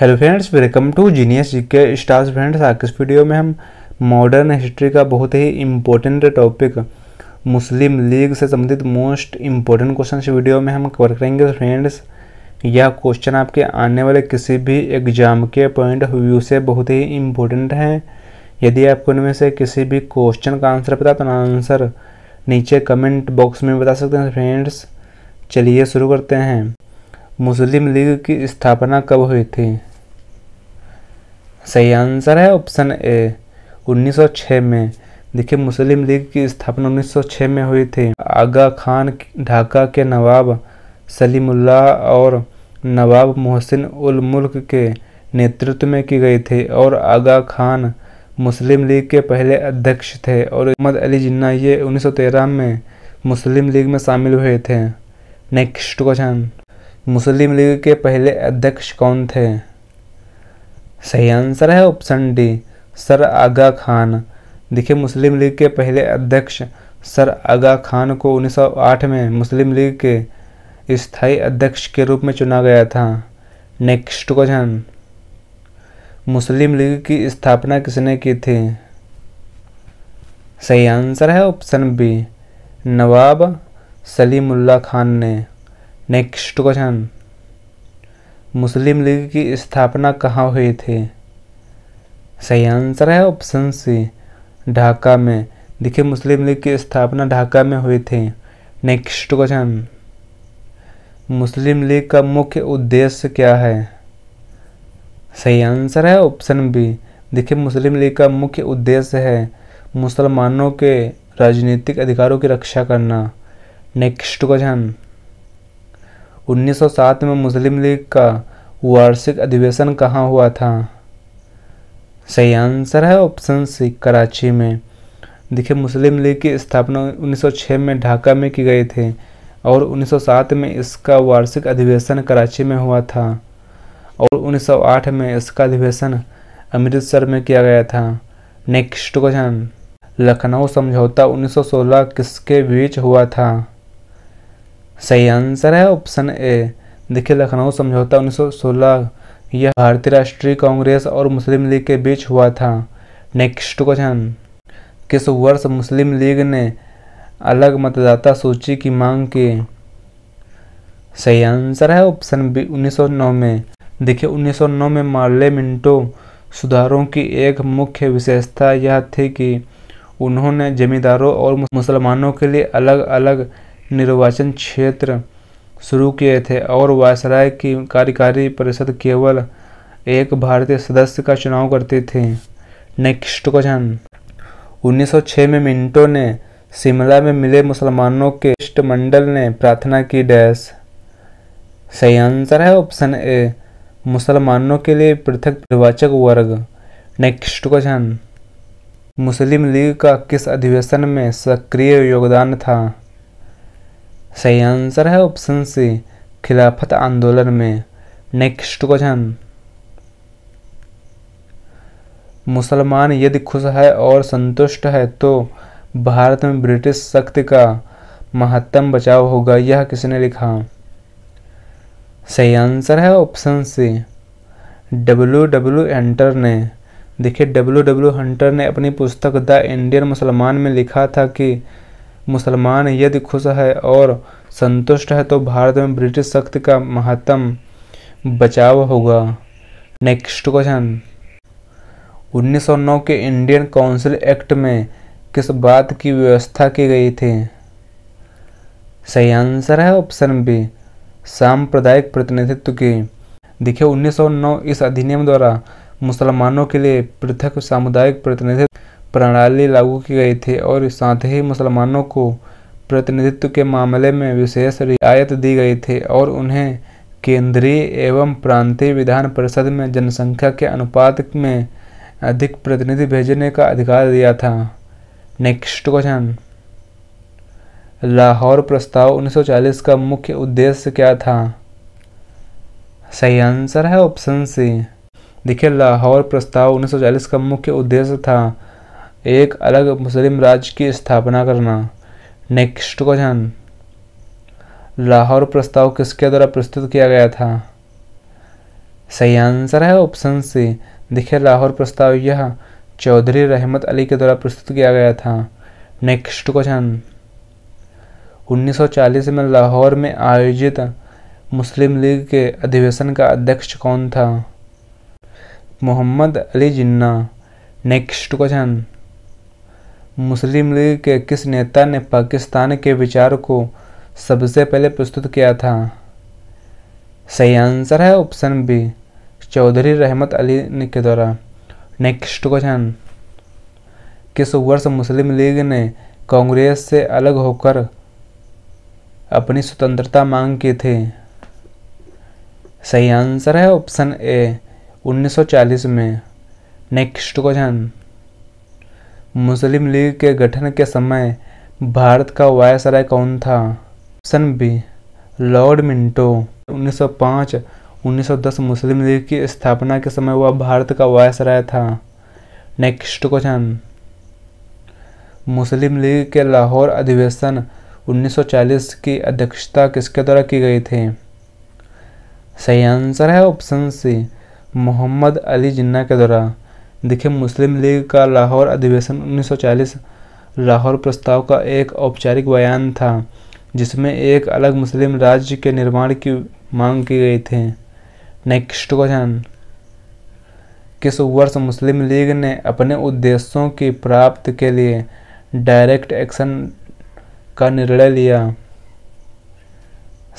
hello friends welcome to Genius GK Stars friends आज इस video में हम मॉडर्न हिस्ट्री का बहुत ही इम्पोर्टेंट टॉपिक मुस्लिम लीग से संबंधित मोस्ट इम्पोर्टेंट क्वेश्चन इस वीडियो में हम कवर करेंगे फ्रेंड्स यह क्वेश्चन आपके आने वाले किसी भी एग्जाम के पॉइंट ऑफ व्यू से बहुत ही इम्पोर्टेंट हैं यदि आपको इनमें से किसी भी क्वेश्चन का आंसर पता तो आंसर नीचे कमेंट बॉक्स में बता सकते हैं फ्रेंड्स चलिए शुरू करते हैं मुस्लिम लीग की स्थापना कब हुई थी सही आंसर है ऑप्शन ए 1906 में देखिए मुस्लिम लीग की स्थापना 1906 में हुई थी आगा खान ढाका के नवाब सलीमुल्लाह और नवाब मोहसिन उल मुल्क के नेतृत्व में की गई थी और आगा खान मुस्लिम लीग के पहले अध्यक्ष थे और मोहम्मद अली जिन्ना ये 1913 में मुस्लिम लीग में शामिल हुए थे नेक्स्ट क्वेश्चन मुस्लिम लीग के पहले अध्यक्ष कौन थे सही आंसर है option D sir Aga Khan देखिए मुस्लिम लीग के पहले अध्यक्ष सर आगा खान को 1908 में मुस्लिम लीग के स्थायी अध्यक्ष के रूप में चुना गया था नेक्स्ट क्वेश्चन मुस्लिम लीग की स्थापना किसने की थी सही आंसर है ऑप्शन बी नवाब सलीमुल्ला खान ने नेक्स्ट क्वेश्चन मुस्लिम लीग की स्थापना कहाँ हुई थी सही आंसर है ऑप्शन सी ढाका में देखिए मुस्लिम लीग की स्थापना ढाका में हुई थी नेक्स्ट क्वेश्चन मुस्लिम लीग का मुख्य उद्देश्य क्या है सही आंसर है ऑप्शन बी देखिए मुस्लिम लीग का मुख्य उद्देश्य है मुसलमानों के राजनीतिक अधिकारों की रक्षा करना नेक्स्ट क्वेश्चन 1907 में मुस्लिम लीग का वार्षिक अधिवेशन कहाँ हुआ था सही आंसर है ऑप्शन सी कराची में देखिए मुस्लिम लीग की स्थापना 1906 में ढाका में की गई थी और 1907 में इसका वार्षिक अधिवेशन कराची में हुआ था और 1908 में इसका अधिवेशन अमृतसर में किया गया था नेक्स्ट क्वेश्चन लखनऊ समझौता 1916 किसके बीच हुआ था सही आंसर है ऑप्शन ए देखिए लखनऊ समझौता 1916 यह भारतीय राष्ट्रीय कांग्रेस और मुस्लिम लीग के बीच हुआ था नेक्स्ट क्वेश्चन किस वर्ष मुस्लिम लीग ने अलग मतदाता सूची की मांग की सही आंसर है ऑप्शन बी 1909 में देखिए 1909 में मार्ले मिंटो सुधारों की एक मुख्य विशेषता यह थी कि उन्होंने जमींदारों और मुसलमानों के लिए अलग अलग निर्वाचन क्षेत्र शुरू किए थे और वायसराय की कार्यकारी परिषद केवल एक भारतीय सदस्य का चुनाव करती थी नेक्स्ट क्वेश्चन 1906 में मिंटो ने शिमला में मिले मुसलमानों के शिष्टमंडल ने प्रार्थना की डैश सही आंसर है ऑप्शन ए मुसलमानों के लिए पृथक निर्वाचक वर्ग नेक्स्ट क्वेश्चन मुस्लिम लीग का किस अधिवेशन में सक्रिय योगदान था सही आंसर है ऑप्शन सी खिलाफत आंदोलन में नेक्स्ट क्वेश्चन मुसलमान यदि खुश है और संतुष्ट है तो भारत में ब्रिटिश शक्ति का महत्तम बचाव होगा यह किसने लिखा सही आंसर है option C W W enter ने देखिए डब्ल्यू डब्ल्यू हंटर ने अपनी पुस्तक द इंडियन मुसलमान में लिखा था कि मुसलमान यदि खुश है और संतुष्ट है तो भारत में ब्रिटिश शक्ति का महत्तम बचाव होगा नेक्स्ट क्वेश्चन 1909 के इंडियन काउंसिल एक्ट में किस बात की व्यवस्था की गई थी सही आंसर है ऑप्शन बी सांप्रदायिक प्रतिनिधित्व की देखिए 1909 इस अधिनियम द्वारा मुसलमानों के लिए पृथक सामुदायिक प्रतिनिधित्व प्रणाली लागू की गई थी और साथ ही मुसलमानों को प्रतिनिधित्व के मामले में विशेष रियायत दी गई थी और उन्हें केंद्रीय एवं प्रांतीय विधान परिषद में जनसंख्या के अनुपात में अधिक प्रतिनिधि भेजने का अधिकार दिया था नेक्स्ट क्वेश्चन लाहौर प्रस्ताव 1940 का मुख्य उद्देश्य क्या था सही आंसर है ऑप्शन सी देखिए लाहौर प्रस्ताव 1940 का मुख्य उद्देश्य था एक अलग मुस्लिम राज्य की स्थापना करना नेक्स्ट क्वेश्चन लाहौर प्रस्ताव किसके द्वारा प्रस्तुत किया गया था सही आंसर है ऑप्शन सी देखिए लाहौर प्रस्ताव यह चौधरी रहमत अली के द्वारा प्रस्तुत किया गया था नेक्स्ट क्वेश्चन 1940 में लाहौर में आयोजित मुस्लिम लीग के अधिवेशन का अध्यक्ष कौन था मोहम्मद अली जिन्ना नेक्स्ट क्वेश्चन मुस्लिम लीग के किस नेता ने पाकिस्तान के विचार को सबसे पहले प्रस्तुत किया था सही आंसर है ऑप्शन बी चौधरी रहमत अली के द्वारा नेक्स्ट क्वेश्चन किस वर्ष मुस्लिम लीग ने कांग्रेस से अलग होकर अपनी स्वतंत्रता मांग की थी सही आंसर है ऑप्शन ए 1940 में नेक्स्ट क्वेश्चन मुस्लिम लीग के गठन के समय भारत का वायसराय कौन था option B lord Minto 1905 1910 Muslim League की स्थापना के समय वह भारत का वायसराय था नेक्स्ट क्वेश्चन मुस्लिम लीग के लाहौर अधिवेशन 1940 की अध्यक्षता किसके द्वारा की गई थी सही आंसर है ऑप्शन सी मोहम्मद अली जिन्ना के द्वारा देखिए मुस्लिम लीग का लाहौर अधिवेशन 1940 लाहौर प्रस्ताव का एक औपचारिक बयान था जिसमें एक अलग मुस्लिम राज्य के निर्माण की मांग की गई थी नेक्स्ट क्वेश्चन किस वर्ष मुस्लिम लीग ने अपने उद्देश्यों की प्राप्ति के लिए डायरेक्ट एक्शन का निर्णय लिया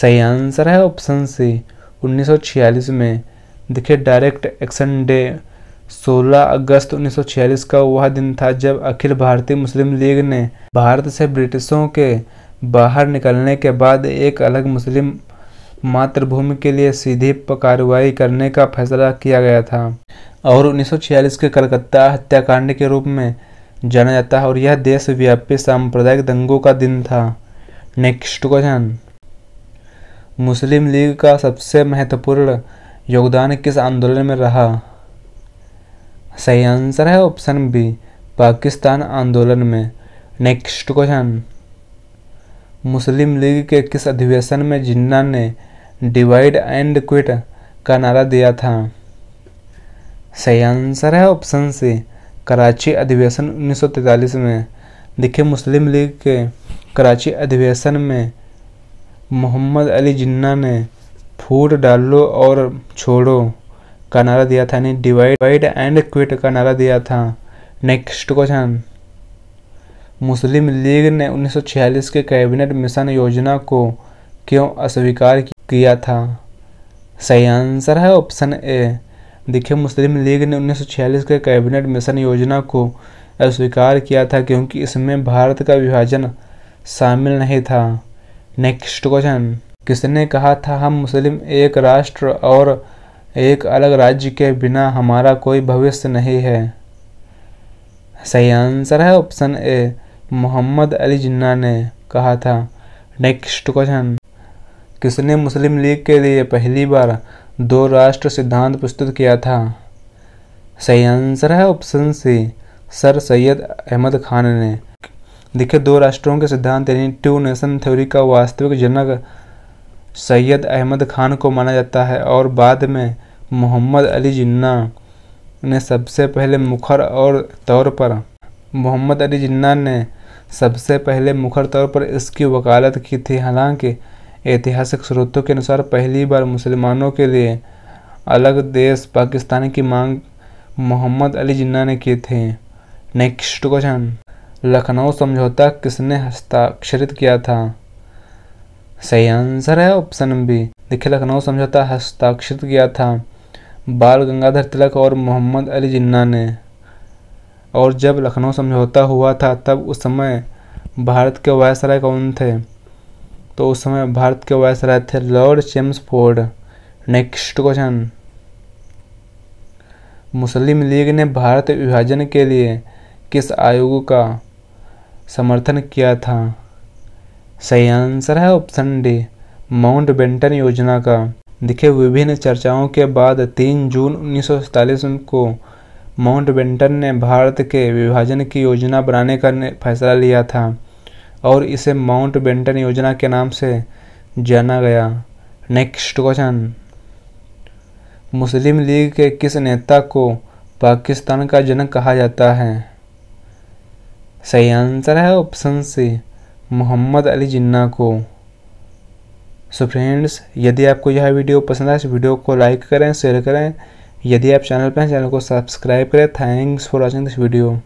सही आंसर है ऑप्शन सी 1946 में देखिए डायरेक्ट एक्शन डे 16 अगस्त 1946 का वह दिन था जब अखिल भारतीय मुस्लिम लीग ने भारत से ब्रिटिशों के बाहर निकलने के बाद एक अलग मुस्लिम मातृभूमि के लिए सीधी कार्रवाई करने का फैसला किया गया था और 1946 के कलकत्ता हत्याकांड के रूप में जाना जाता है और यह देशव्यापी सांप्रदायिक दंगों का दिन था नेक्स्ट क्वेश्चन मुस्लिम लीग का सबसे महत्वपूर्ण योगदान किस आंदोलन में रहा सही आंसर है ऑप्शन बी पाकिस्तान आंदोलन में नेक्स्ट क्वेश्चन मुस्लिम लीग के किस अधिवेशन में जिन्ना ने डिवाइड एंड क्विट का नारा दिया था सही आंसर है ऑप्शन सी कराची अधिवेशन 1943 में देखिए मुस्लिम लीग के कराची अधिवेशन में मोहम्मद अली जिन्ना ने फूट डालो और छोड़ो का नारा दिया था यानी डिवाइड एंड क्विट का नारा दिया था नेक्स्ट क्वेश्चन मुस्लिम लीग ने 1946 के कैबिनेट मिशन योजना को क्यों अस्वीकार किया था सही आंसर है ऑप्शन ए देखिए मुस्लिम लीग ने 1946 के कैबिनेट मिशन योजना को अस्वीकार किया था क्योंकि इसमें भारत का विभाजन शामिल नहीं था नेक्स्ट क्वेश्चन किसने कहा था हम मुस्लिम एक राष्ट्र और एक अलग राज्य के बिना हमारा कोई भविष्य नहीं है सही आंसर है ऑप्शन ए मोहम्मद अली जिन्ना ने कहा था नेक्स्ट क्वेश्चन किसने मुस्लिम लीग के लिए पहली बार दो राष्ट्र सिद्धांत प्रस्तुत किया था सही आंसर है option C sir Syed Ahmad Khan ने देखिए दो राष्ट्रों के सिद्धांत यानी टू नेशन थ्योरी का वास्तविक जनक सैयद अहमद खान को माना जाता है और बाद में मोहम्मद अली जिन्ना ने सबसे पहले मुखर और तौर पर मोहम्मद अली जिन्ना ने सबसे पहले मुखर तौर पर इसकी वकालत की थी हालांकि ऐतिहासिक स्रोतों के अनुसार पहली बार मुसलमानों के लिए अलग देश पाकिस्तान की मांग मोहम्मद अली जिन्ना ने की थी नेक्स्ट क्वेश्चन लखनऊ समझौता किसने हस्ताक्षरित किया था सही आंसर है ऑप्शन बी देखिए लखनऊ समझौता हस्ताक्षरित किया था बाल गंगाधर तिलक और मोहम्मद अली जिन्ना ने और जब लखनऊ समझौता हुआ था तब उस समय भारत के वायसराय कौन थे तो उस समय भारत के वायसराय थे lord Chelmsford next question Muslim League ने भारत विभाजन के लिए किस आयोग का समर्थन किया था सही आंसर है ऑप्शन डी माउंट बेंटन योजना का दिखे विभिन्न चर्चाओं के बाद 3 जून उन्नीस को माउंट बेंटन ने भारत के विभाजन की योजना बनाने का फैसला लिया था और इसे माउंट बेंटन योजना के नाम से जाना गया नेक्स्ट क्वेश्चन मुस्लिम लीग के किस नेता को पाकिस्तान का जनक कहा जाता है सही आंसर है ऑप्शन सी मोहम्मद अली जिन्ना को सो फ्रेंड्स यदि आपको यह वीडियो पसंद आए इस वीडियो को लाइक करें शेयर करें यदि आप चैनल पर हैं चैनल को सब्सक्राइब करें thanks for watching this video